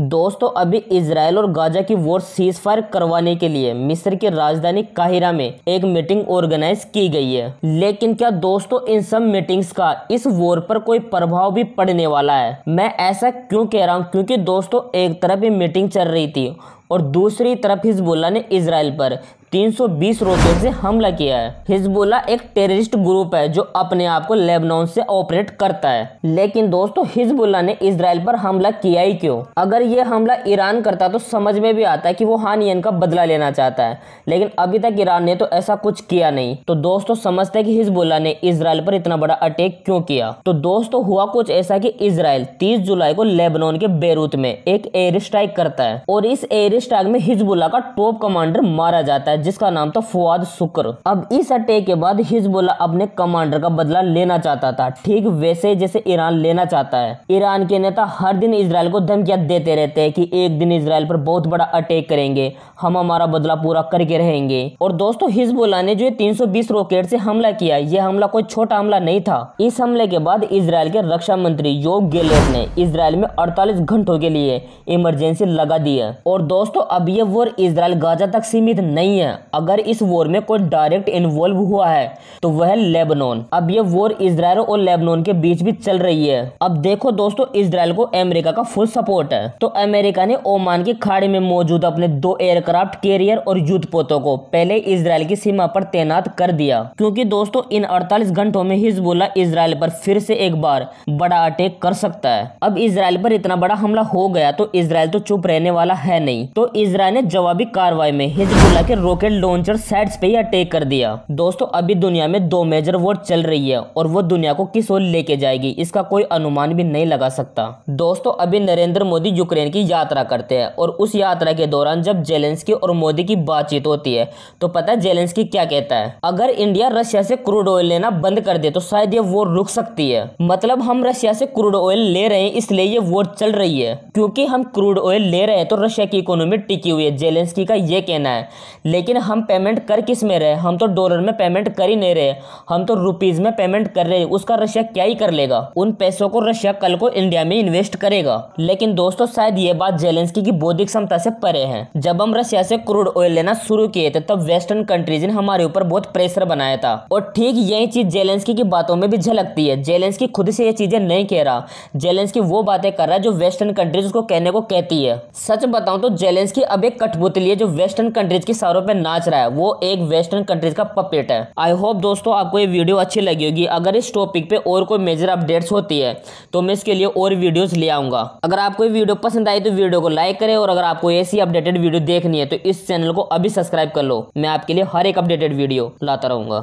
दोस्तों अभी इसराइल और गाजा की वॉर सीज फायर करवाने के लिए मिस्र की राजधानी काहिरा में एक मीटिंग ऑर्गेनाइज की गई है लेकिन क्या दोस्तों इन सब मीटिंग्स का इस वॉर पर कोई प्रभाव भी पड़ने वाला है मैं ऐसा क्यों कह रहा हूँ क्योंकि दोस्तों एक तरफ ही मीटिंग चल रही थी और दूसरी तरफ हिजबुल्ला ने इसराइल पर 320 रोजे से हमला किया है हिजबुल्ला एक टेररिस्ट ग्रुप है जो अपने आप को लेबनान से ऑपरेट करता है लेकिन दोस्तों हिजबुल्ला ने इसराइल पर हमला किया ही क्यों अगर ये हमला ईरान करता तो समझ में भी आता है कि वो हानियन का बदला लेना चाहता है लेकिन अभी तक ईरान ने तो ऐसा कुछ किया नहीं तो दोस्तों समझते है की हिजबुल्ला ने इसराइल पर इतना बड़ा अटैक क्यों किया तो दोस्तों हुआ कुछ ऐसा की इसराइल तीस जुलाई को लेबनान के बेरूत में एक एयर स्ट्राइक करता है और इस एयर स्ट्राइक में हिजबुल्ला का टॉप कमांडर मारा जाता है जिसका नाम था फुआद शुक्र अब इस अटैक के बाद हिजबुल्ला अपने कमांडर का बदला लेना चाहता था ठीक वैसे जैसे ईरान लेना चाहता है ईरान के नेता हर दिन इसराइल को धमकियां देते रहते हैं कि एक दिन इसराइल पर बहुत बड़ा अटैक करेंगे हम हमारा बदला पूरा करके रहेंगे और दोस्तों हिजबुल्ला ने जो तीन सौ रॉकेट से हमला किया ये हमला कोई छोटा हमला नहीं था इस हमले के बाद इसराइल के रक्षा मंत्री योग गेलेट ने इसराइल में अड़तालीस घंटों के लिए इमरजेंसी लगा दी है और दोस्तों अब ये वो इसराइल गाजा तक सीमित नहीं है है अगर इस वॉर में कोई डायरेक्ट इन्वॉल्व हुआ है तो वह लेबनान अब यह वॉर इसराइल और लेबनान के बीच भी चल रही है अब देखो दोस्तों इसराइल को अमेरिका का फुल सपोर्ट है तो अमेरिका ने ओमान की खाड़ी में मौजूद अपने दो एयरक्राफ्ट कैरियर और युद्ध पोतों को पहले इसराइल की सीमा पर तैनात कर दिया क्योंकि दोस्तों इन 48 घंटों में हिजबुल्ला इसराइल पर फिर से एक बार बड़ा अटैक कर सकता है अब इसराइल पर इतना बड़ा हमला हो गया तो इसराइल तो चुप रहने वाला है नहीं तो इसराइल ने जवाबी कार्रवाई में हिजबुल्ला के रोक रॉकेट लॉन्चर सेट्स पे ही अटैक कर दिया दोस्तों अभी दुनिया में दो मेजर वॉर चल रही है और वो दुनिया को किस ओर लेके जाएगी इसका कोई अनुमान भी नहीं लगा सकता दोस्तों अभी नरेंद्र मोदी यूक्रेन की यात्रा करते हैं और उस यात्रा के दौरान जब जेलेंस्की और मोदी की बातचीत होती है तो पता है जेलेंस्की क्या कहता है अगर इंडिया रशिया से क्रूड ऑयल लेना बंद कर दे तो शायद ये वॉर रुक सकती है मतलब हम रशिया से क्रूड ऑयल ले रहे हैं इसलिए ये वॉर चल रही है क्योंकि हम क्रूड ऑयल ले रहे हैं तो रशिया की इकोनॉमी टिकी हुई है जेलेंस्की का ये कहना है लेकिन लेकिन हम पेमेंट कर किस में रहे हम तो डॉलर में पेमेंट कर ही नहीं रहे हम तो रुपीज़ में पेमेंट कर रहे उसका रशिया क्या ही कर लेगा उन पैसों को रशिया कल को इंडिया में इन्वेस्ट करेगा लेकिन दोस्तों शायद ये बात जेलेंसकी की बौद्धिक क्षमता से परे है जब हम रशिया से क्रूड ऑयल लेना शुरू किए थे तब वेस्टर्न कंट्रीज ने हमारे ऊपर बहुत प्रेशर बनाया था और ठीक यही चीज जेलेंसकी की बातों में भी झलकती है जेलेंसकी खुद से ये चीजें नहीं कह रहा जेलेंसकी वो बातें कर रहा है जो वेस्टर्न कंट्रीज को कहने को कहती है सच बताऊं तो जेलेंसकी अब एक कठपुतली है जो वेस्टर्न कंट्रीज के सारों पर पे नाच रहा है वो एक वेस्टर्न कंट्रीज का पपेट है आई होप दोस्तों आपको ये वीडियो अच्छी लगी होगी अगर इस टॉपिक पे और कोई मेजर अपडेट्स होती है तो मैं इसके लिए और वीडियोस ले आऊंगा अगर आपको ये वीडियो पसंद आई तो वीडियो को लाइक करें और अगर आपको ऐसी अपडेटेड वीडियो देखनी है तो इस चैनल को अभी सब्सक्राइब कर लो मैं आपके लिए हर एक अपडेटेड वीडियो लाता रहूंगा